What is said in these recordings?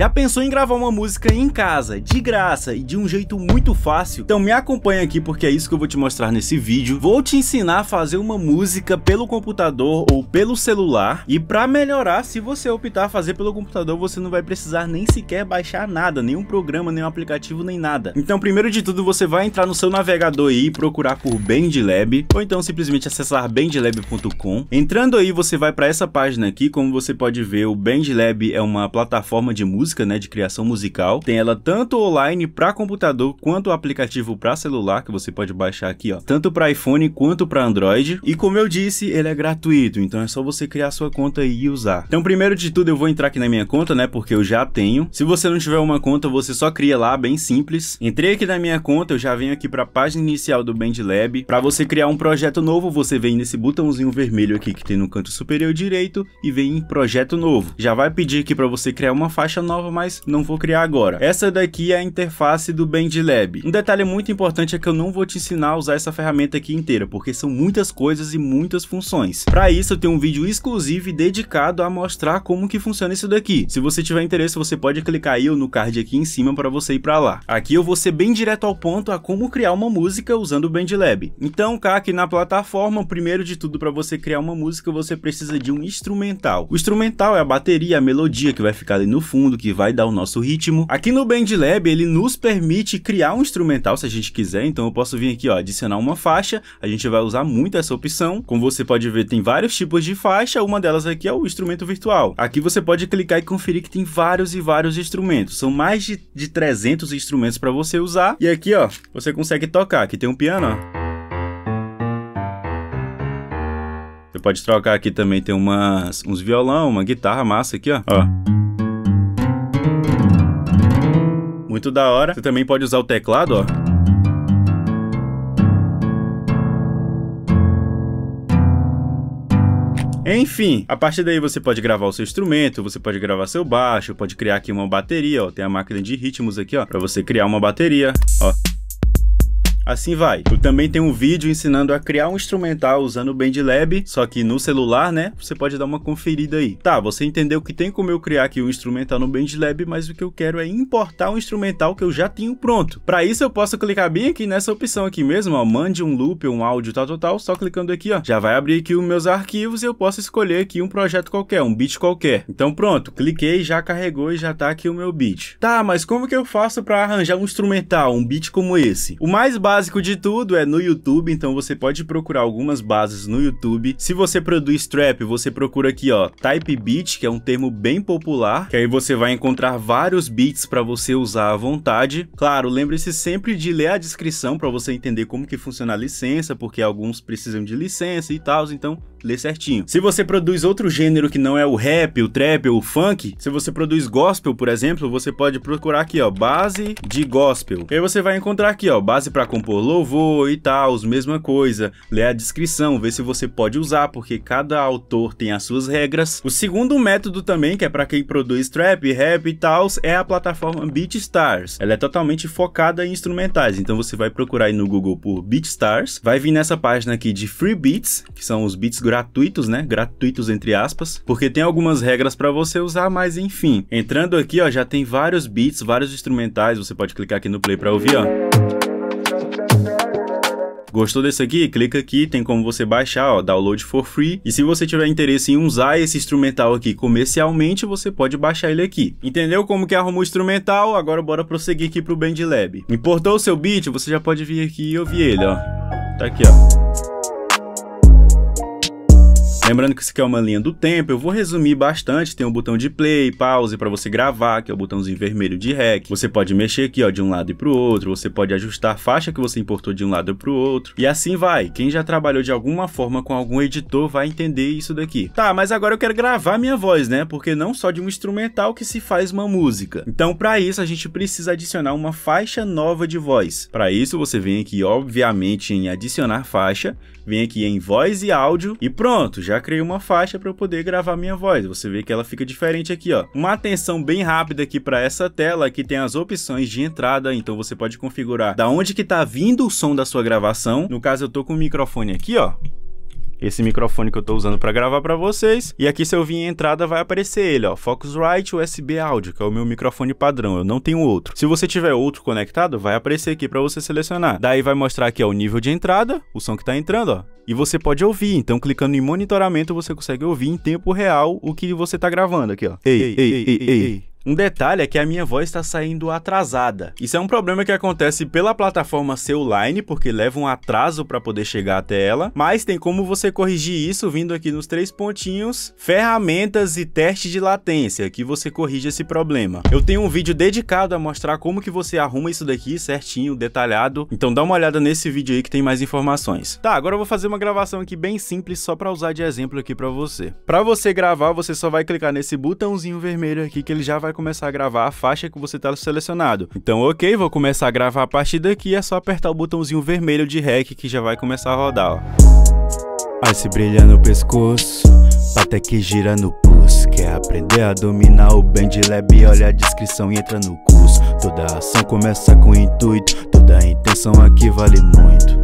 Já pensou em gravar uma música em casa, de graça e de um jeito muito fácil? Então me acompanha aqui porque é isso que eu vou te mostrar nesse vídeo. Vou te ensinar a fazer uma música pelo computador ou pelo celular e para melhorar, se você optar fazer pelo computador, você não vai precisar nem sequer baixar nada, nenhum programa, nenhum aplicativo, nem nada. Então primeiro de tudo você vai entrar no seu navegador e procurar por BandLab ou então simplesmente acessar bandlab.com. Entrando aí você vai para essa página aqui, como você pode ver o BandLab é uma plataforma de música música, né, de criação musical. Tem ela tanto online para computador quanto o aplicativo para celular, que você pode baixar aqui, ó, tanto para iPhone quanto para Android. E como eu disse, ele é gratuito, então é só você criar sua conta e usar. Então, primeiro de tudo, eu vou entrar aqui na minha conta, né, porque eu já tenho. Se você não tiver uma conta, você só cria lá, bem simples. Entrei aqui na minha conta, eu já venho aqui para a página inicial do BandLab. Para você criar um projeto novo, você vem nesse botãozinho vermelho aqui que tem no canto superior direito e vem em projeto novo. Já vai pedir aqui para você criar uma faixa nova nova, mas não vou criar agora. Essa daqui é a interface do BandLab. Um detalhe muito importante é que eu não vou te ensinar a usar essa ferramenta aqui inteira, porque são muitas coisas e muitas funções. Para isso, eu tenho um vídeo exclusivo e dedicado a mostrar como que funciona isso daqui. Se você tiver interesse, você pode clicar aí ou no card aqui em cima para você ir para lá. Aqui eu vou ser bem direto ao ponto a como criar uma música usando o BandLab. Então, cá aqui na plataforma, primeiro de tudo para você criar uma música, você precisa de um instrumental. O instrumental é a bateria, a melodia que vai ficar ali no fundo, que vai dar o nosso ritmo. Aqui no BandLab ele nos permite criar um instrumental se a gente quiser, então eu posso vir aqui ó, adicionar uma faixa, a gente vai usar muito essa opção. Como você pode ver tem vários tipos de faixa, uma delas aqui é o instrumento virtual. Aqui você pode clicar e conferir que tem vários e vários instrumentos, são mais de, de 300 instrumentos para você usar. E aqui ó, você consegue tocar, aqui tem um piano ó. Você pode trocar aqui também, tem umas, uns violão, uma guitarra massa aqui, ó. ó. muito da hora. Você também pode usar o teclado, ó. Enfim, a partir daí você pode gravar o seu instrumento, você pode gravar seu baixo, pode criar aqui uma bateria, ó. Tem a máquina de ritmos aqui, ó, para você criar uma bateria, ó. Assim vai. Eu também tenho um vídeo ensinando a criar um instrumental usando o BandLab, só que no celular, né? Você pode dar uma conferida aí. Tá, você entendeu que tem como eu criar aqui um instrumental no BandLab, mas o que eu quero é importar um instrumental que eu já tenho pronto. Para isso eu posso clicar bem aqui nessa opção aqui mesmo, ó, mande um loop, um áudio tal, tal, tal, só clicando aqui, ó. Já vai abrir aqui os meus arquivos e eu posso escolher aqui um projeto qualquer, um beat qualquer. Então pronto, cliquei, já carregou e já tá aqui o meu beat. Tá, mas como que eu faço para arranjar um instrumental, um beat como esse? O mais básico básico de tudo é no YouTube, então você pode procurar algumas bases no YouTube. Se você produz trap, você procura aqui, ó, type beat, que é um termo bem popular, que aí você vai encontrar vários beats para você usar à vontade. Claro, lembre-se sempre de ler a descrição para você entender como que funciona a licença, porque alguns precisam de licença e tal, então ler certinho. Se você produz outro gênero que não é o rap, o trap ou o funk, se você produz gospel, por exemplo, você pode procurar aqui, ó, base de gospel. E aí você vai encontrar aqui, ó, base para compor louvor e tal, os mesma coisa. Lê a descrição, vê se você pode usar, porque cada autor tem as suas regras. O segundo método também, que é para quem produz trap, rap e tal, é a plataforma BeatStars. Ela é totalmente focada em instrumentais, então você vai procurar aí no Google por BeatStars, vai vir nessa página aqui de Free Beats, que são os beats gratuitos, né? Gratuitos entre aspas, porque tem algumas regras para você usar, mas enfim. Entrando aqui, ó, já tem vários beats, vários instrumentais, você pode clicar aqui no play para ouvir, ó. Gostou desse aqui? Clica aqui, tem como você baixar, ó, download for free. E se você tiver interesse em usar esse instrumental aqui comercialmente, você pode baixar ele aqui. Entendeu como que arrumou o instrumental? Agora bora prosseguir aqui pro Bandlab. Importou o seu beat? Você já pode vir aqui e ouvir ele, ó. Tá aqui, ó. Lembrando que isso aqui é uma linha do tempo, eu vou resumir bastante, tem um botão de play, pause para você gravar, que é o botãozinho vermelho de REC. Você pode mexer aqui, ó, de um lado e pro outro, você pode ajustar a faixa que você importou de um lado pro outro. E assim vai. Quem já trabalhou de alguma forma com algum editor vai entender isso daqui. Tá, mas agora eu quero gravar minha voz, né? Porque não só de um instrumental que se faz uma música. Então, para isso a gente precisa adicionar uma faixa nova de voz. Para isso você vem aqui, obviamente, em adicionar faixa, vem aqui em voz e áudio e pronto, já criei uma faixa para eu poder gravar minha voz. Você vê que ela fica diferente aqui, ó. Uma atenção bem rápida aqui para essa tela, que tem as opções de entrada, então você pode configurar da onde que tá vindo o som da sua gravação. No caso, eu tô com o microfone aqui, ó esse microfone que eu estou usando para gravar para vocês. E aqui se eu vir em entrada vai aparecer ele, ó, Focusrite USB áudio, que é o meu microfone padrão, eu não tenho outro. Se você tiver outro conectado, vai aparecer aqui para você selecionar. Daí vai mostrar aqui ó, o nível de entrada, o som que está entrando, ó. E você pode ouvir, então clicando em monitoramento você consegue ouvir em tempo real o que você está gravando aqui, ó. Ei, ei, ei, ei, ei. ei. Um detalhe é que a minha voz está saindo atrasada. Isso é um problema que acontece pela plataforma seu line, porque leva um atraso para poder chegar até ela, mas tem como você corrigir isso vindo aqui nos três pontinhos, ferramentas e teste de latência, que você corrige esse problema. Eu tenho um vídeo dedicado a mostrar como que você arruma isso daqui certinho, detalhado, então dá uma olhada nesse vídeo aí que tem mais informações. Tá, agora eu vou fazer uma gravação aqui bem simples só para usar de exemplo aqui para você. Para você gravar, você só vai clicar nesse botãozinho vermelho aqui que ele já vai vai começar a gravar a faixa que você está selecionado. Então, ok, vou começar a gravar a partir daqui, é só apertar o botãozinho vermelho de REC que já vai começar a rodar. Ó. se brilha no pescoço, até que gira no pulso. Quer aprender a dominar o Band lab? Olha a descrição e entra no curso. Toda ação começa com intuito, toda intenção aqui vale muito.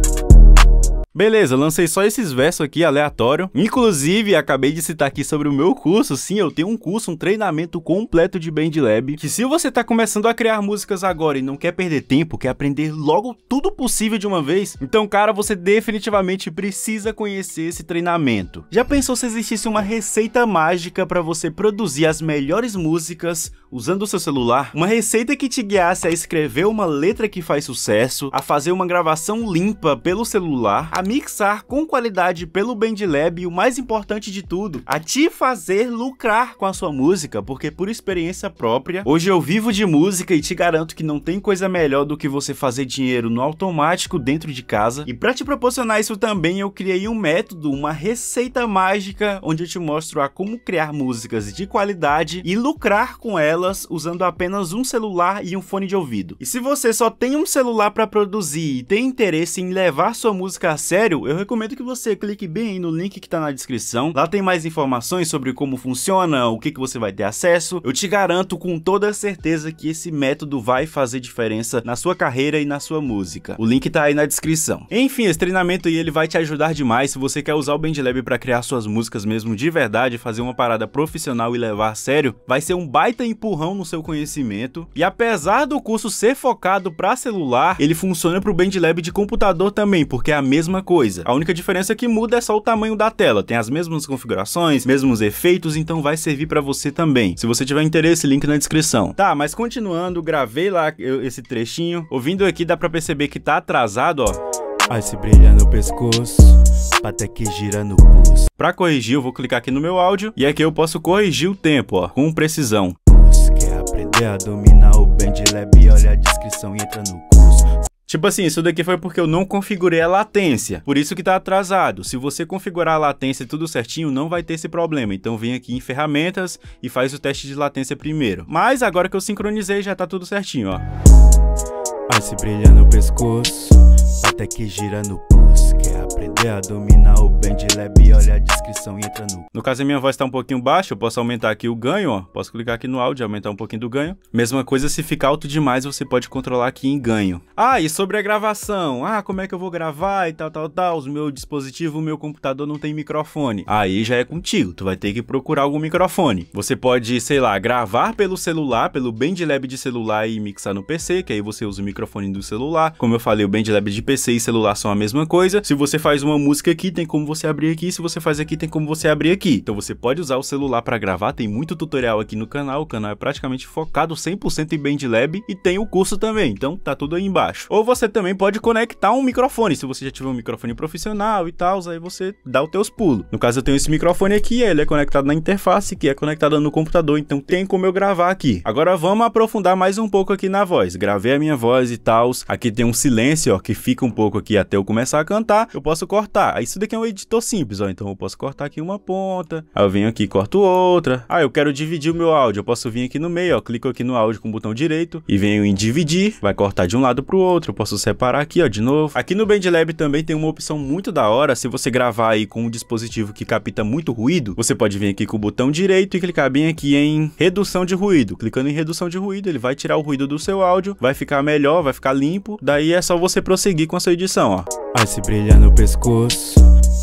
Beleza, lancei só esses versos aqui aleatório. Inclusive, acabei de citar aqui sobre o meu curso. Sim, eu tenho um curso, um treinamento completo de Bandlab, que se você tá começando a criar músicas agora e não quer perder tempo, quer aprender logo tudo possível de uma vez, então, cara, você definitivamente precisa conhecer esse treinamento. Já pensou se existisse uma receita mágica para você produzir as melhores músicas usando o seu celular? Uma receita que te guiasse a escrever uma letra que faz sucesso, a fazer uma gravação limpa pelo celular, a mixar com qualidade pelo Bandlab e o mais importante de tudo, a te fazer lucrar com a sua música, porque por experiência própria, hoje eu vivo de música e te garanto que não tem coisa melhor do que você fazer dinheiro no automático dentro de casa. E para te proporcionar isso também, eu criei um método, uma receita mágica, onde eu te mostro a como criar músicas de qualidade e lucrar com elas usando apenas um celular e um fone de ouvido. E se você só tem um celular para produzir e tem interesse em levar sua música a sério, eu recomendo que você clique bem no link que tá na descrição. Lá tem mais informações sobre como funciona, o que, que você vai ter acesso. Eu te garanto com toda certeza que esse método vai fazer diferença na sua carreira e na sua música. O link tá aí na descrição. Enfim, esse treinamento ele vai te ajudar demais se você quer usar o BandLab para criar suas músicas mesmo de verdade, fazer uma parada profissional e levar a sério. Vai ser um baita empurrão no seu conhecimento. E apesar do curso ser focado para celular, ele funciona para o BandLab de computador também, porque é a mesma mesma coisa. A única diferença é que muda é só o tamanho da tela. Tem as mesmas configurações, mesmos efeitos, então vai servir para você também. Se você tiver interesse, link na descrição. Tá, mas continuando, gravei lá esse trechinho. Ouvindo aqui dá para perceber que tá atrasado, ó. Ai, se brilha no pescoço, até que gira no pulso. Pra corrigir, eu vou clicar aqui no meu áudio e aqui eu posso corrigir o tempo, ó, com precisão. Quer aprender a dominar o bend lab, olha a descrição e entra no curso. Tipo assim, isso daqui foi porque eu não configurei a latência. Por isso que tá atrasado. Se você configurar a latência tudo certinho, não vai ter esse problema. Então vem aqui em ferramentas e faz o teste de latência primeiro. Mas agora que eu sincronizei, já tá tudo certinho, ó. Ai, se brilha no pescoço, até que gira no pulso. Quer aprender a dominar o bem Band Lab, olha a descrição e entra no. No caso, a minha voz tá um pouquinho baixa, eu posso aumentar aqui o ganho, ó. Posso clicar aqui no áudio, aumentar um pouquinho do ganho. Mesma coisa, se ficar alto demais, você pode controlar aqui em ganho. Ah, e sobre a gravação. Ah, como é que eu vou gravar e tal, tal, tal. O meu dispositivo, o meu computador não tem microfone. Aí já é contigo, tu vai ter que procurar algum microfone. Você pode, sei lá, gravar pelo celular, pelo BandLab de celular e mixar no PC, que aí você usa o microfone do celular. Como eu falei, o BandLab de PC e celular são a mesma coisa. Se você faz uma música aqui, tem como você você abrir aqui, se você faz aqui, tem como você abrir aqui. Então você pode usar o celular para gravar, tem muito tutorial aqui no canal, o canal é praticamente focado 100% em BandLab e tem o curso também, então tá tudo aí embaixo. Ou você também pode conectar um microfone, se você já tiver um microfone profissional e tal, aí você dá os teus pulos. No caso eu tenho esse microfone aqui, ele é conectado na interface, que é conectada no computador, então tem como eu gravar aqui. Agora vamos aprofundar mais um pouco aqui na voz. Gravei a minha voz e tal, aqui tem um silêncio, ó, que fica um pouco aqui até eu começar a cantar, eu posso cortar. Isso daqui é um editor estou simples, ó, então eu posso cortar aqui uma ponta, aí eu venho aqui e corto outra. Ah, eu quero dividir o meu áudio, eu posso vir aqui no meio, ó, clico aqui no áudio com o botão direito e venho em dividir, vai cortar de um lado pro outro, eu posso separar aqui, ó, de novo. Aqui no BandLab também tem uma opção muito da hora, se você gravar aí com um dispositivo que capta muito ruído, você pode vir aqui com o botão direito e clicar bem aqui em redução de ruído. Clicando em redução de ruído, ele vai tirar o ruído do seu áudio, vai ficar melhor, vai ficar limpo, daí é só você prosseguir com a sua edição, ó. Vai se brilhar no pescoço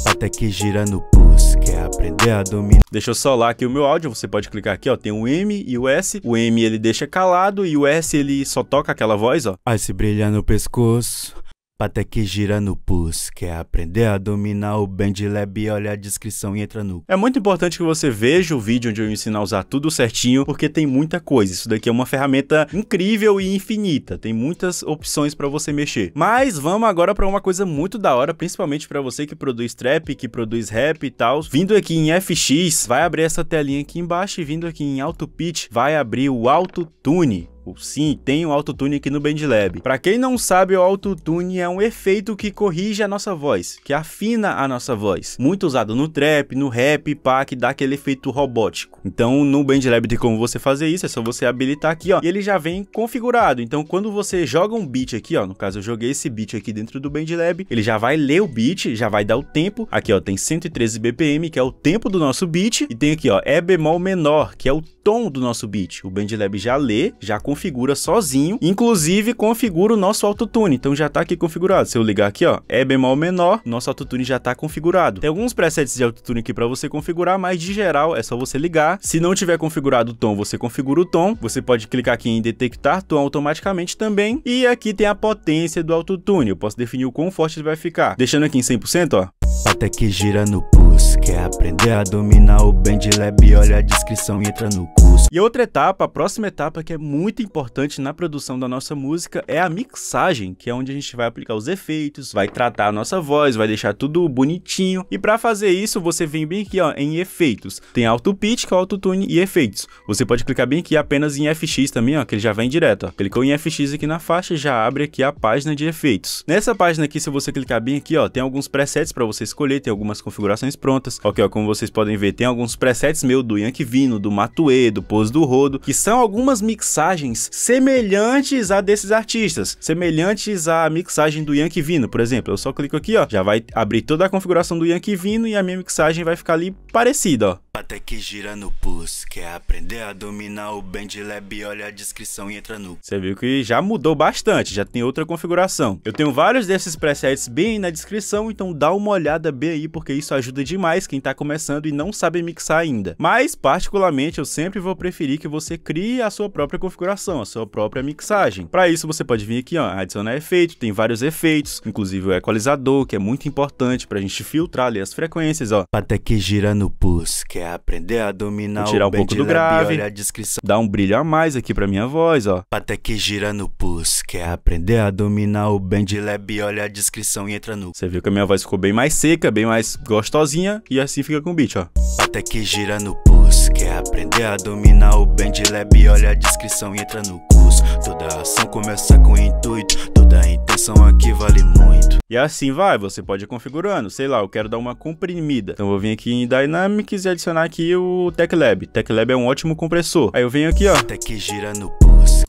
até que girando pus, quer aprender a dominar. Deixa eu solar aqui o meu áudio, você pode clicar aqui, ó, tem o M e o S. O M ele deixa calado e o S ele só toca aquela voz, ó. Ai se brilha no pescoço. Pata que gira no pus, quer aprender a dominar o Lab? olha a descrição e entra no. É muito importante que você veja o vídeo onde eu ensino a usar tudo certinho, porque tem muita coisa. Isso daqui é uma ferramenta incrível e infinita, tem muitas opções para você mexer. Mas vamos agora para uma coisa muito da hora, principalmente para você que produz trap, que produz rap e tal. Vindo aqui em FX, vai abrir essa telinha aqui embaixo e vindo aqui em alto pitch, vai abrir o auto tune. Sim, tem o um autotune aqui no BandLab. Para quem não sabe, o autotune é um efeito que corrige a nossa voz, que afina a nossa voz. Muito usado no trap, no rap, pá, que dá aquele efeito robótico. Então, no BandLab tem como você fazer isso, é só você habilitar aqui, ó, e ele já vem configurado. Então, quando você joga um beat aqui, ó, no caso eu joguei esse beat aqui dentro do BandLab, ele já vai ler o beat, já vai dar o tempo. Aqui, ó, tem 113 BPM, que é o tempo do nosso beat, e tem aqui, ó, é bemol menor, que é o tom do nosso beat. O BandLab já lê, já configura sozinho, inclusive configura o nosso autotune. Então já tá aqui configurado. Se eu ligar aqui, ó, é bemol menor, nosso autotune já tá configurado. Tem alguns presets de autotune aqui para você configurar, mas de geral é só você ligar. Se não tiver configurado o tom, você configura o tom. Você pode clicar aqui em detectar tom automaticamente também. E aqui tem a potência do autotune. Eu posso definir o quão forte ele vai ficar. Deixando aqui em 100%, ó. Até que gira no pulo curso. Quer aprender a dominar o Lab Olha a descrição e entra no curso. E outra etapa, a próxima etapa que é muito importante na produção da nossa música é a mixagem, que é onde a gente vai aplicar os efeitos, vai tratar a nossa voz, vai deixar tudo bonitinho. E para fazer isso, você vem bem aqui ó, em efeitos. Tem alto pitch, que é alto tune e efeitos. Você pode clicar bem aqui apenas em FX também, ó, que ele já vem direto. Ó. Clicou em FX aqui na faixa, já abre aqui a página de efeitos. Nessa página aqui, se você clicar bem aqui, ó, tem alguns presets para você escolher, tem algumas configurações prontas. Ok, ó, como vocês podem ver, tem alguns presets meu do Yankee Vino, do Matue, do Pose do Rodo, que são algumas mixagens semelhantes a desses artistas, semelhantes à mixagem do Yankee Vino, por exemplo. Eu só clico aqui, ó, já vai abrir toda a configuração do Yankee Vino e a minha mixagem vai ficar ali parecida, ó. Até que gira no pus, quer aprender a dominar o Lab, olha a descrição e entra no... Você viu que já mudou bastante, já tem outra configuração. Eu tenho vários desses presets bem na descrição, então dá uma olhada bem aí, porque isso ajuda demais quem tá começando e não sabe mixar ainda. Mas, particularmente, eu sempre vou preferir que você crie a sua própria configuração, a sua própria mixagem. Para isso, você pode vir aqui, ó, adicionar efeito, tem vários efeitos, inclusive o equalizador, que é muito importante pra gente filtrar ali as frequências, ó. Até que gira no pus, quer quer é aprender a dominar tirar o um pouco do grave, olha a descrição. dar um brilho a mais aqui pra minha voz, ó. Até que gira no pulso, quer aprender a dominar o bend lab, olha a descrição e entra no. Você viu que a minha voz ficou bem mais seca, bem mais gostosinha e assim fica com o beat, ó. Até que gira no pulso, quer aprender a dominar o band lab, olha a descrição e entra no curso. Toda ação começa com intuito, a intenção aqui vale muito. E assim vai, você pode ir configurando, sei lá, eu quero dar uma comprimida. Então eu vou vir aqui em Dynamics e adicionar aqui o TechLab. TechLab é um ótimo compressor. Aí eu venho aqui, ó. Até que gira no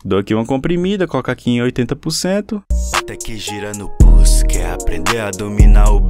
Dou aqui uma comprimida, coloca aqui em 80%. Até que gira no Quer aprender a dominar o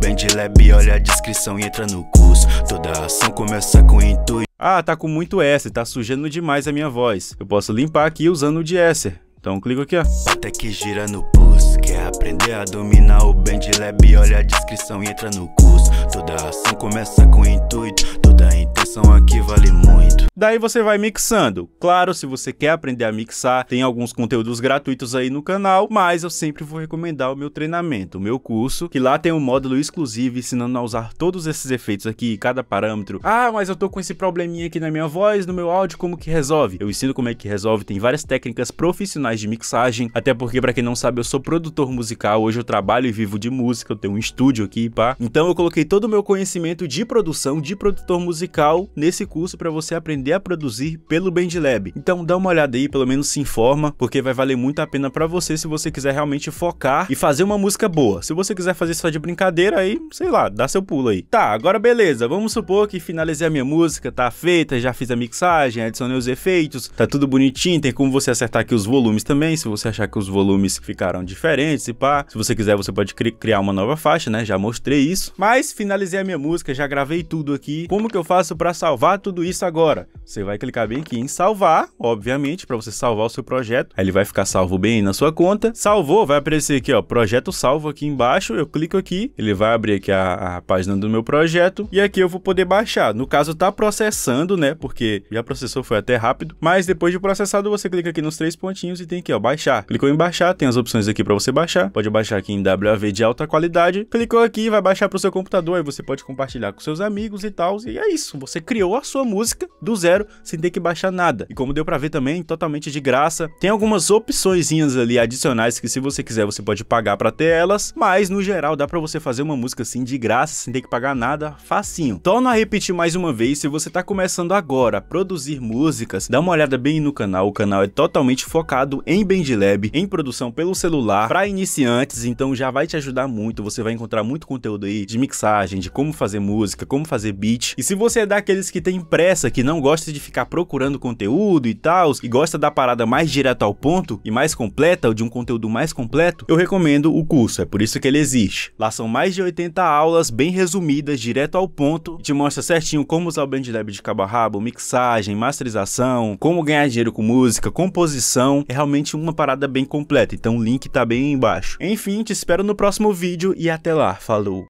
Olha a descrição e entra no curso. Toda ação começa com intuito. Ah, tá com muito S, tá sujando demais a minha voz. Eu posso limpar aqui usando o de Esser. Então clica aqui, ó. Bata que gira no pulso, quer aprender a dominar o Band lab, olha a descrição e entra no curso. Toda ação começa com intuito, toda intuito aqui vale muito. Daí você vai mixando. Claro, se você quer aprender a mixar, tem alguns conteúdos gratuitos aí no canal, mas eu sempre vou recomendar o meu treinamento, o meu curso, que lá tem um módulo exclusivo ensinando a usar todos esses efeitos aqui, cada parâmetro. Ah, mas eu tô com esse probleminha aqui na minha voz, no meu áudio, como que resolve? Eu ensino como é que resolve, tem várias técnicas profissionais de mixagem, até porque para quem não sabe, eu sou produtor musical, hoje eu trabalho e vivo de música, eu tenho um estúdio aqui, pá. Então eu coloquei todo o meu conhecimento de produção, de produtor musical nesse curso para você aprender a produzir pelo BendLab. Então dá uma olhada aí, pelo menos se informa, porque vai valer muito a pena para você se você quiser realmente focar e fazer uma música boa. Se você quiser fazer só de brincadeira aí, sei lá, dá seu pulo aí. Tá, agora beleza, vamos supor que finalizei a minha música, tá feita, já fiz a mixagem, adicionei os efeitos, tá tudo bonitinho, tem como você acertar aqui os volumes também, se você achar que os volumes ficaram diferentes e pá. Se você quiser, você pode cri criar uma nova faixa, né? Já mostrei isso. Mas finalizei a minha música, já gravei tudo aqui. Como que eu faço para para salvar tudo isso agora. Você vai clicar bem aqui em salvar, obviamente, para você salvar o seu projeto. Aí ele vai ficar salvo bem na sua conta. Salvou, vai aparecer aqui, ó, projeto salvo aqui embaixo. Eu clico aqui, ele vai abrir aqui a, a página do meu projeto e aqui eu vou poder baixar. No caso, tá processando, né? Porque já processou, foi até rápido. Mas depois de processado, você clica aqui nos três pontinhos e tem aqui, ó, baixar. Clicou em baixar, tem as opções aqui para você baixar. Pode baixar aqui em WAV de alta qualidade. Clicou aqui, vai baixar para o seu computador. Aí você pode compartilhar com seus amigos e tal. E é isso. Você você criou a sua música do zero sem ter que baixar nada. E como deu para ver também, totalmente de graça. Tem algumas opçõezinhas ali adicionais que se você quiser você pode pagar para ter elas, mas no geral dá para você fazer uma música assim de graça sem ter que pagar nada, facinho. Torno a repetir mais uma vez, se você tá começando agora a produzir músicas, dá uma olhada bem no canal. O canal é totalmente focado em Bandlab, em produção pelo celular para iniciantes, então já vai te ajudar muito. Você vai encontrar muito conteúdo aí de mixagem, de como fazer música, como fazer beat. E se você é da aqueles que têm pressa, que não gosta de ficar procurando conteúdo e tal, e gosta da parada mais direto ao ponto e mais completa, ou de um conteúdo mais completo, eu recomendo o curso, é por isso que ele existe. Lá são mais de 80 aulas bem resumidas, direto ao ponto, te mostra certinho como usar o Lab de cabo a rabo, mixagem, masterização, como ganhar dinheiro com música, composição, é realmente uma parada bem completa, então o link tá bem embaixo. Enfim, te espero no próximo vídeo e até lá, falou!